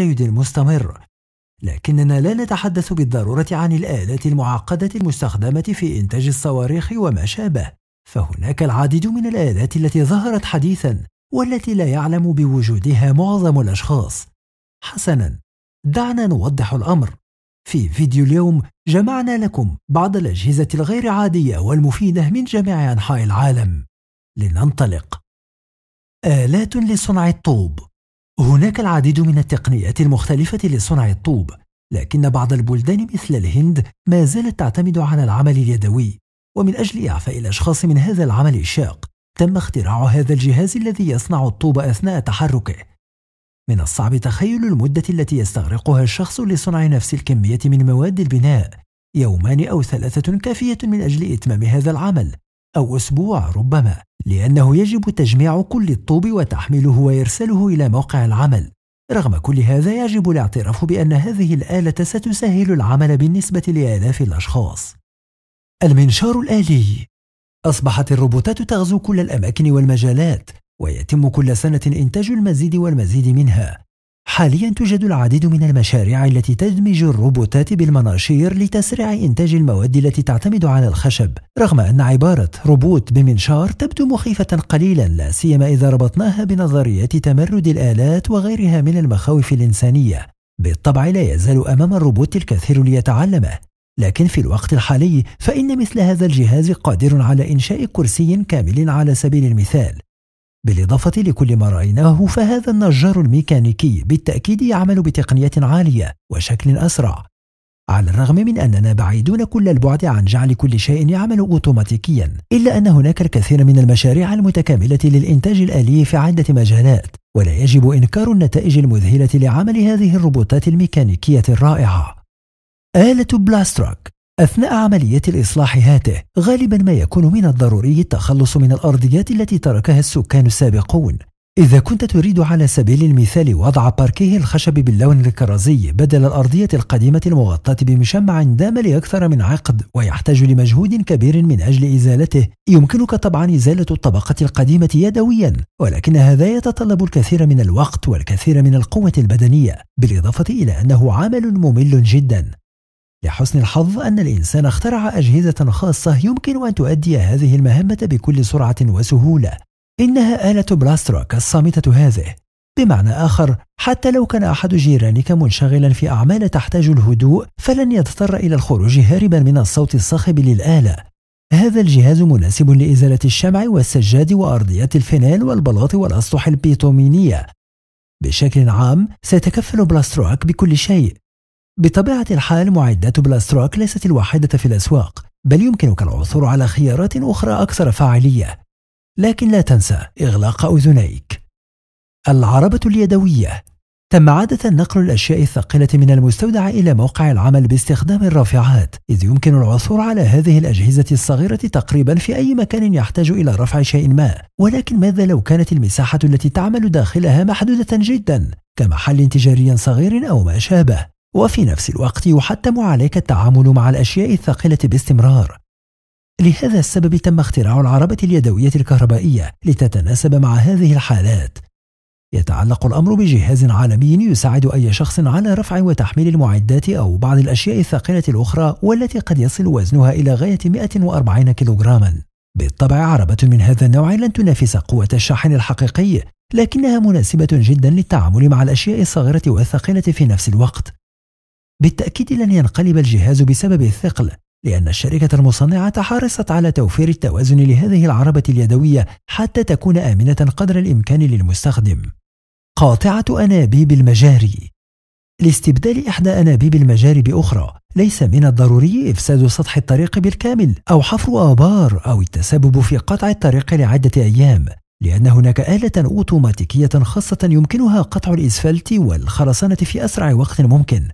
التزايد المستمر لكننا لا نتحدث بالضرورة عن الالات المعقدة المستخدمة في إنتاج الصواريخ وما شابه فهناك العديد من الآلات التي ظهرت حديثا والتي لا يعلم بوجودها معظم الأشخاص حسنا دعنا نوضح الأمر في فيديو اليوم جمعنا لكم بعض الأجهزة الغير عادية والمفيدة من جميع أنحاء العالم لننطلق آلات لصنع الطوب هناك العديد من التقنيات المختلفة لصنع الطوب، لكن بعض البلدان مثل الهند ما زالت تعتمد على العمل اليدوي، ومن أجل إعفاء الأشخاص من هذا العمل الشاق، تم اختراع هذا الجهاز الذي يصنع الطوب أثناء تحركه. من الصعب تخيل المدة التي يستغرقها الشخص لصنع نفس الكمية من مواد البناء، يومان أو ثلاثة كافية من أجل إتمام هذا العمل، أو أسبوع ربما لأنه يجب تجميع كل الطوب وتحميله وإرساله إلى موقع العمل رغم كل هذا يجب الاعتراف بأن هذه الآلة ستسهل العمل بالنسبة لآلاف الأشخاص المنشار الآلي أصبحت الروبوتات تغزو كل الأماكن والمجالات ويتم كل سنة إنتاج المزيد والمزيد منها حاليا توجد العديد من المشاريع التي تدمج الروبوتات بالمناشير لتسريع إنتاج المواد التي تعتمد على الخشب رغم أن عبارة روبوت بمنشار تبدو مخيفة قليلا لا سيما إذا ربطناها بنظريات تمرد الآلات وغيرها من المخاوف الإنسانية بالطبع لا يزال أمام الروبوت الكثير ليتعلمه لكن في الوقت الحالي فإن مثل هذا الجهاز قادر على إنشاء كرسي كامل على سبيل المثال بالإضافة لكل ما رأيناه فهذا النجار الميكانيكي بالتأكيد يعمل بتقنية عالية وشكل أسرع على الرغم من أننا بعيدون كل البعد عن جعل كل شيء يعمل أوتوماتيكيا إلا أن هناك الكثير من المشاريع المتكاملة للإنتاج الآلي في عدة مجالات ولا يجب إنكار النتائج المذهلة لعمل هذه الروبوتات الميكانيكية الرائعة آلة بلاستروك أثناء عملية الإصلاح هاته غالبا ما يكون من الضروري التخلص من الأرضيات التي تركها السكان السابقون إذا كنت تريد على سبيل المثال وضع باركيه الخشب باللون الكرزي بدل الأرضية القديمة المغطاة بمشمع دام لأكثر من عقد ويحتاج لمجهود كبير من أجل إزالته، يمكنك طبعا إزالة الطبقة القديمة يدويا، ولكن هذا يتطلب الكثير من الوقت والكثير من القوة البدنية، بالإضافة إلى أنه عمل ممل جدا، لحسن الحظ أن الإنسان اخترع أجهزة خاصة يمكن أن تؤدي هذه المهمة بكل سرعة وسهولة. إنها آلة بلاستروك الصامتة هذه. بمعنى آخر، حتى لو كان أحد جيرانك منشغلا في أعمال تحتاج الهدوء، فلن يضطر إلى الخروج هاربا من الصوت الصاخب للآلة. هذا الجهاز مناسب لإزالة الشمع والسجاد وأرضية الفينال والبلاط والأسطح البيتومينية. بشكل عام، سيتكفل بلاستروك بكل شيء، بطبيعة الحال معدات بلاستروك ليست الوحيدة في الأسواق بل يمكنك العثور على خيارات أخرى أكثر فاعلية لكن لا تنسى إغلاق أذنيك العربة اليدوية تم عادة نقل الأشياء الثقيلة من المستودع إلى موقع العمل باستخدام الرافعات إذ يمكن العثور على هذه الأجهزة الصغيرة تقريبا في أي مكان يحتاج إلى رفع شيء ما ولكن ماذا لو كانت المساحة التي تعمل داخلها محدودة جدا كمحل تجاري صغير أو ما شابه وفي نفس الوقت يحتم عليك التعامل مع الأشياء الثاقلة باستمرار لهذا السبب تم اختراع العربة اليدوية الكهربائية لتتناسب مع هذه الحالات يتعلق الأمر بجهاز عالمي يساعد أي شخص على رفع وتحميل المعدات أو بعض الأشياء الثاقلة الأخرى والتي قد يصل وزنها إلى غاية 140 كيلوغراما بالطبع عربة من هذا النوع لن تنافس قوة الشاحن الحقيقي لكنها مناسبة جدا للتعامل مع الأشياء الصغيرة والثاقلة في نفس الوقت بالتأكيد لن ينقلب الجهاز بسبب الثقل لأن الشركة المصنعة حرصت على توفير التوازن لهذه العربة اليدوية حتى تكون آمنة قدر الإمكان للمستخدم. قاطعة أنابيب المجاري لاستبدال إحدى أنابيب المجاري بأخرى ليس من الضروري إفساد سطح الطريق بالكامل أو حفر آبار أو التسبب في قطع الطريق لعدة أيام لأن هناك آلة أوتوماتيكية خاصة يمكنها قطع الإسفلت والخرسانة في أسرع وقت ممكن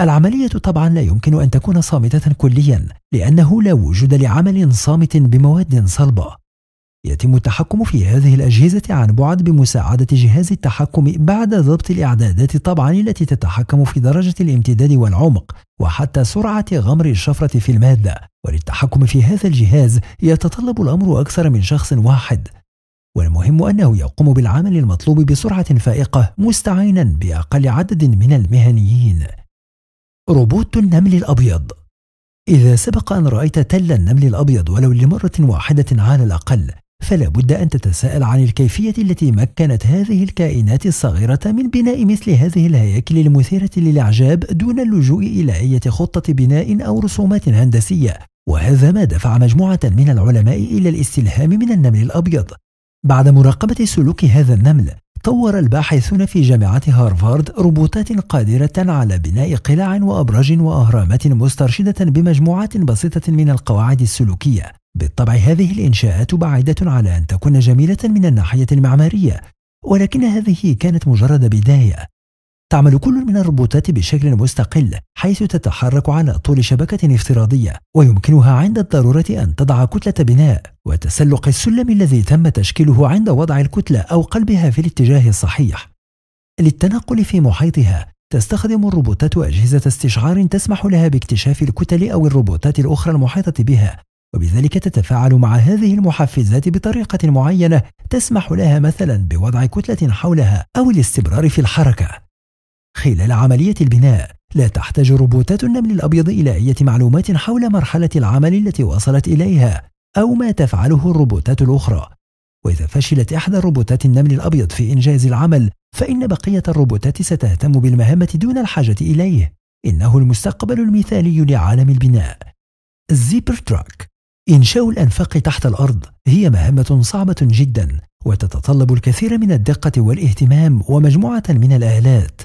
العملية طبعا لا يمكن أن تكون صامتة كليا لأنه لا وجود لعمل صامت بمواد صلبة يتم التحكم في هذه الأجهزة عن بعد بمساعدة جهاز التحكم بعد ضبط الإعدادات طبعا التي تتحكم في درجة الامتداد والعمق وحتى سرعة غمر الشفرة في المادة وللتحكم في هذا الجهاز يتطلب الأمر أكثر من شخص واحد والمهم أنه يقوم بالعمل المطلوب بسرعة فائقة مستعينا بأقل عدد من المهنيين روبوت النمل الأبيض إذا سبق أن رأيت تل النمل الأبيض ولو لمرة واحدة على الأقل فلا بد أن تتساءل عن الكيفية التي مكنت هذه الكائنات الصغيرة من بناء مثل هذه الهياكل المثيرة للإعجاب دون اللجوء إلى أي خطة بناء أو رسومات هندسية وهذا ما دفع مجموعة من العلماء إلى الاستلهام من النمل الأبيض بعد مراقبة سلوك هذا النمل طور الباحثون في جامعة هارفارد روبوتات قادرة على بناء قلاع وأبراج وأهرامات مسترشدة بمجموعات بسيطة من القواعد السلوكية. بالطبع هذه الإنشاءات بعيدة على أن تكون جميلة من الناحية المعمارية، ولكن هذه كانت مجرد بداية. تعمل كل من الروبوتات بشكل مستقل حيث تتحرك على طول شبكة افتراضية ويمكنها عند الضرورة أن تضع كتلة بناء وتسلق السلم الذي تم تشكيله عند وضع الكتلة أو قلبها في الاتجاه الصحيح للتنقل في محيطها تستخدم الروبوتات أجهزة استشعار تسمح لها باكتشاف الكتل أو الروبوتات الأخرى المحيطة بها وبذلك تتفاعل مع هذه المحفزات بطريقة معينة تسمح لها مثلا بوضع كتلة حولها أو الاستمرار في الحركة خلال عملية البناء لا تحتاج روبوتات النمل الأبيض إلى أي معلومات حول مرحلة العمل التي وصلت إليها أو ما تفعله الروبوتات الأخرى وإذا فشلت إحدى روبوتات النمل الأبيض في إنجاز العمل فإن بقية الروبوتات ستهتم بالمهمة دون الحاجة إليه إنه المستقبل المثالي لعالم البناء الزيبر تراك إنشاء الأنفاق تحت الأرض هي مهمة صعبة جدا وتتطلب الكثير من الدقة والاهتمام ومجموعة من الآلات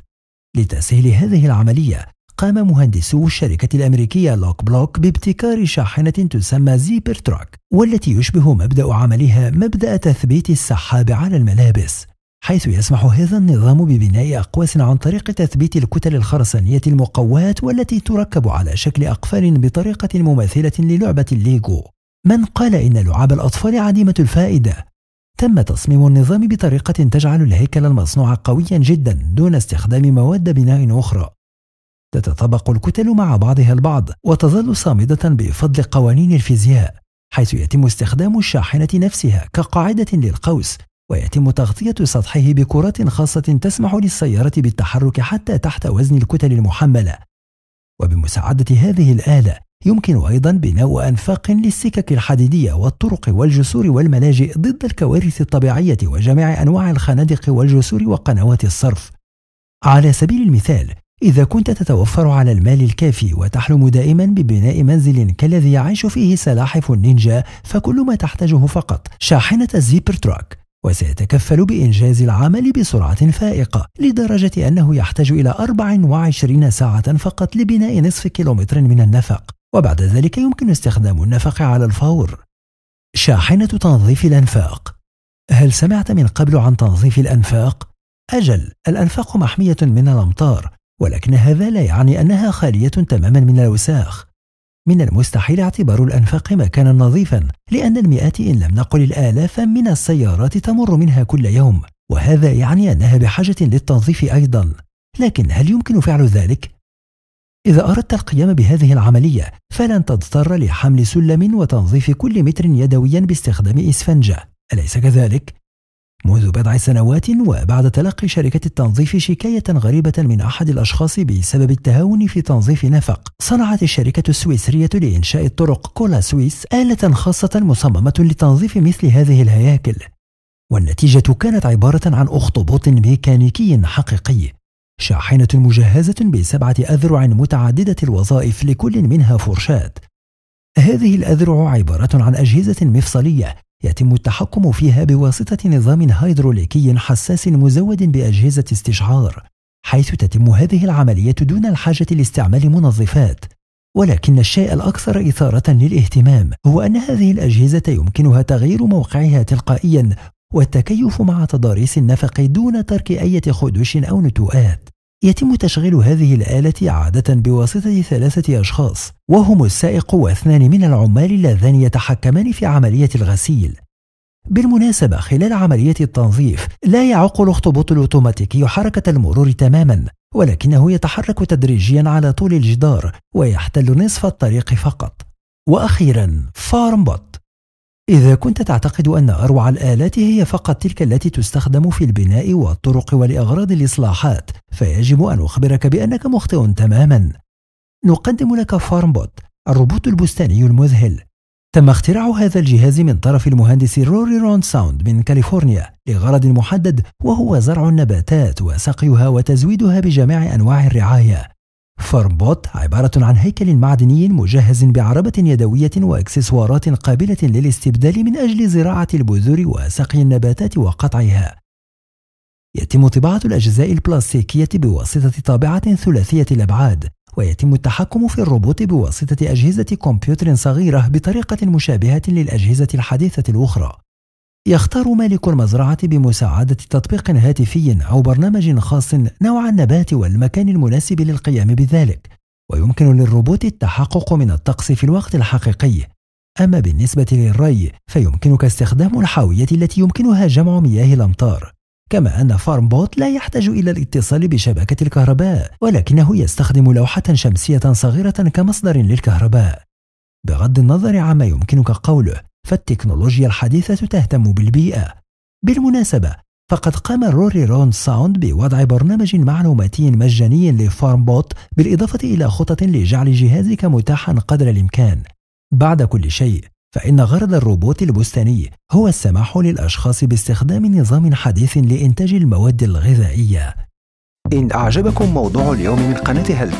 لتسهيل هذه العملية قام مهندسو الشركة الأمريكية لوك بلوك بابتكار شاحنة تسمى زيبر تراك والتي يشبه مبدأ عملها مبدأ تثبيت السحاب على الملابس حيث يسمح هذا النظام ببناء أقواس عن طريق تثبيت الكتل الخرسانية المقواة والتي تركب على شكل أقفال بطريقة مماثلة للعبة الليجو من قال إن لعاب الأطفال عديمة الفائدة تم تصميم النظام بطريقة تجعل الهيكل المصنوع قويا جدا دون استخدام مواد بناء أخرى تتطابق الكتل مع بعضها البعض وتظل صامدة بفضل قوانين الفيزياء حيث يتم استخدام الشاحنة نفسها كقاعدة للقوس ويتم تغطية سطحه بكرات خاصة تسمح للسيارة بالتحرك حتى تحت وزن الكتل المحملة وبمساعدة هذه الآلة يمكن أيضا بناء أنفاق للسكك الحديدية والطرق والجسور والملاجئ ضد الكوارث الطبيعية وجميع أنواع الخنادق والجسور وقنوات الصرف. على سبيل المثال، إذا كنت تتوفر على المال الكافي وتحلم دائما ببناء منزل كالذي يعيش فيه سلاحف النينجا فكل ما تحتاجه فقط شاحنة الزيبر تراك وسيتكفل بإنجاز العمل بسرعة فائقة لدرجة أنه يحتاج إلى 24 ساعة فقط لبناء نصف كيلومتر من النفق وبعد ذلك يمكن استخدام النفق على الفور شاحنة تنظيف الأنفاق هل سمعت من قبل عن تنظيف الأنفاق؟ أجل الأنفاق محمية من الأمطار ولكن هذا لا يعني أنها خالية تماما من الأوساخ من المستحيل اعتبار الأنفاق مكانا نظيفا لأن المئات إن لم نقل الآلاف من السيارات تمر منها كل يوم وهذا يعني أنها بحاجة للتنظيف أيضا لكن هل يمكن فعل ذلك؟ إذا أردت القيام بهذه العملية فلن تضطر لحمل سلم وتنظيف كل متر يدويا باستخدام إسفنجة أليس كذلك؟ منذ بضع سنوات وبعد تلقي شركة التنظيف شكاية غريبة من أحد الأشخاص بسبب التهاون في تنظيف نفق، صنعت الشركة السويسرية لإنشاء الطرق كولا سويس آلة خاصة مصممة لتنظيف مثل هذه الهياكل، والنتيجة كانت عبارة عن أخطبوط ميكانيكي حقيقي شاحنة مجهزة بسبعة أذرع متعددة الوظائف لكل منها فرشاة. هذه الأذرع عبارة عن أجهزة مفصلية يتم التحكم فيها بواسطة نظام هيدروليكي حساس مزود بأجهزة استشعار، حيث تتم هذه العملية دون الحاجة لاستعمال منظفات. ولكن الشيء الأكثر إثارة للاهتمام هو أن هذه الأجهزة يمكنها تغيير موقعها تلقائيا والتكيف مع تضاريس النفق دون ترك أي خدوش أو نتوءات يتم تشغيل هذه الآلة عادة بواسطة ثلاثة أشخاص وهم السائق واثنان من العمال اللذان يتحكمان في عملية الغسيل بالمناسبة خلال عملية التنظيف لا يعق الأخطبوط الأوتوماتيكي حركة المرور تماما ولكنه يتحرك تدريجيا على طول الجدار ويحتل نصف الطريق فقط وأخيرا بوت إذا كنت تعتقد أن أروع الآلات هي فقط تلك التي تستخدم في البناء والطرق ولأغراض الإصلاحات، فيجب أن أخبرك بأنك مخطئ تمامًا. نقدم لك فارمبوت، الروبوت البستاني المذهل. تم اختراع هذا الجهاز من طرف المهندس روري رون ساوند من كاليفورنيا لغرض محدد وهو زرع النباتات وسقيها وتزويدها بجميع أنواع الرعاية. فارمبوت عبارة عن هيكل معدني مجهز بعربة يدوية وإكسسوارات قابلة للاستبدال من أجل زراعة البذور وسقي النباتات وقطعها. يتم طباعة الأجزاء البلاستيكية بواسطة طابعة ثلاثية الأبعاد، ويتم التحكم في الروبوت بواسطة أجهزة كمبيوتر صغيرة بطريقة مشابهة للأجهزة الحديثة الأخرى. يختار مالك المزرعة بمساعدة تطبيق هاتفي أو برنامج خاص نوع النبات والمكان المناسب للقيام بذلك ويمكن للروبوت التحقق من الطقس في الوقت الحقيقي أما بالنسبة للري فيمكنك استخدام الحاوية التي يمكنها جمع مياه الأمطار كما أن فارم بوت لا يحتاج إلى الاتصال بشبكة الكهرباء ولكنه يستخدم لوحة شمسية صغيرة كمصدر للكهرباء بغض النظر عما يمكنك قوله فالتكنولوجيا الحديثة تهتم بالبيئة بالمناسبة فقد قام روري رون ساوند بوضع برنامج معلوماتي مجاني لفارم بوت بالإضافة إلى خطط لجعل جهازك متاحا قدر الإمكان بعد كل شيء فإن غرض الروبوت البستاني هو السماح للأشخاص باستخدام نظام حديث لإنتاج المواد الغذائية إن أعجبكم موضوع اليوم من قناة هل